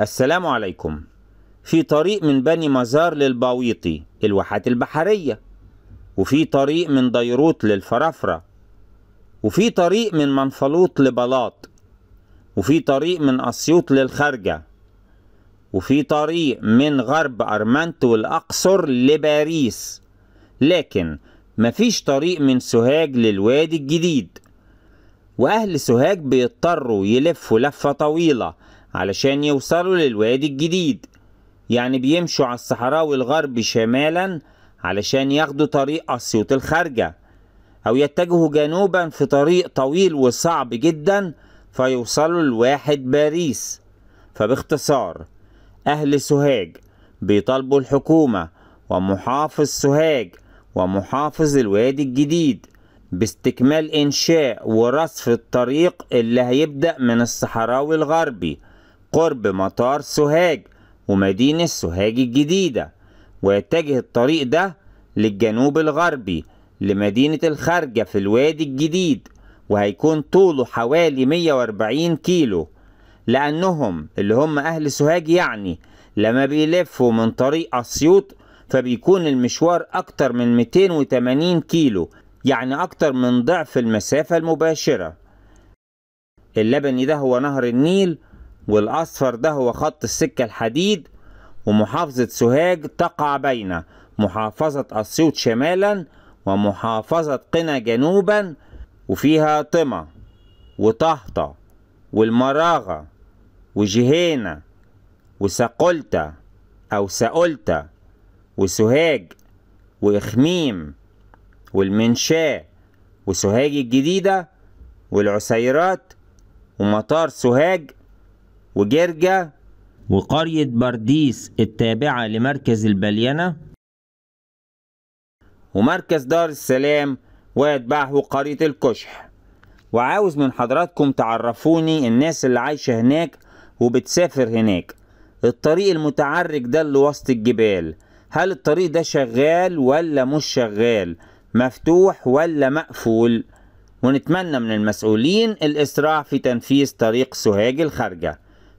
السلام عليكم في طريق من بني مزار للباويطي الواحات البحرية وفي طريق من ديروت للفرافرة وفي طريق من منفلوط لبلاط وفي طريق من أسيوط للخارجة وفي طريق من غرب أرمنت والأقصر لباريس لكن مفيش طريق من سوهاج للوادي الجديد وأهل سوهاج بيضطروا يلفوا لفة طويلة علشان يوصلوا للوادي الجديد يعني بيمشوا على الصحراوي الغربي شمالا علشان ياخدوا طريق أسيوط الخارجة أو يتجهوا جنوبا في طريق طويل وصعب جدا فيوصلوا لواحد باريس فباختصار أهل سوهاج بيطالبوا الحكومة ومحافظ سوهاج ومحافظ الوادي الجديد باستكمال إنشاء ورصف الطريق اللي هيبدأ من الصحراوي الغربي قرب مطار سوهاج ومدينة سوهاج الجديدة ويتجه الطريق ده للجنوب الغربي لمدينة الخارجة في الوادي الجديد وهيكون طوله حوالي 140 كيلو لأنهم اللي هم أهل سوهاج يعني لما بيلفوا من طريق أسيوط فبيكون المشوار أكتر من 280 كيلو يعني أكتر من ضعف المسافة المباشرة اللبني ده هو نهر النيل والأصفر ده هو خط السكة الحديد ومحافظة سوهاج تقع بين محافظة أسيوط شمالا ومحافظة قنا جنوبا وفيها طمة وطهطة والمراغة وجهينة وسقلتة أو سقلتة وسوهاج وإخميم والمنشاة وسوهاج الجديدة والعسيرات ومطار سوهاج وجرجا وقرية برديس التابعة لمركز البليانة ومركز دار السلام ويتبعه قرية الكشح وعاوز من حضراتكم تعرفوني الناس اللي عايشة هناك وبتسافر هناك الطريق المتعرج ده اللي وسط الجبال هل الطريق ده شغال ولا مش شغال مفتوح ولا مقفول ونتمنى من المسؤولين الإسراع في تنفيذ طريق سوهاج الخارجه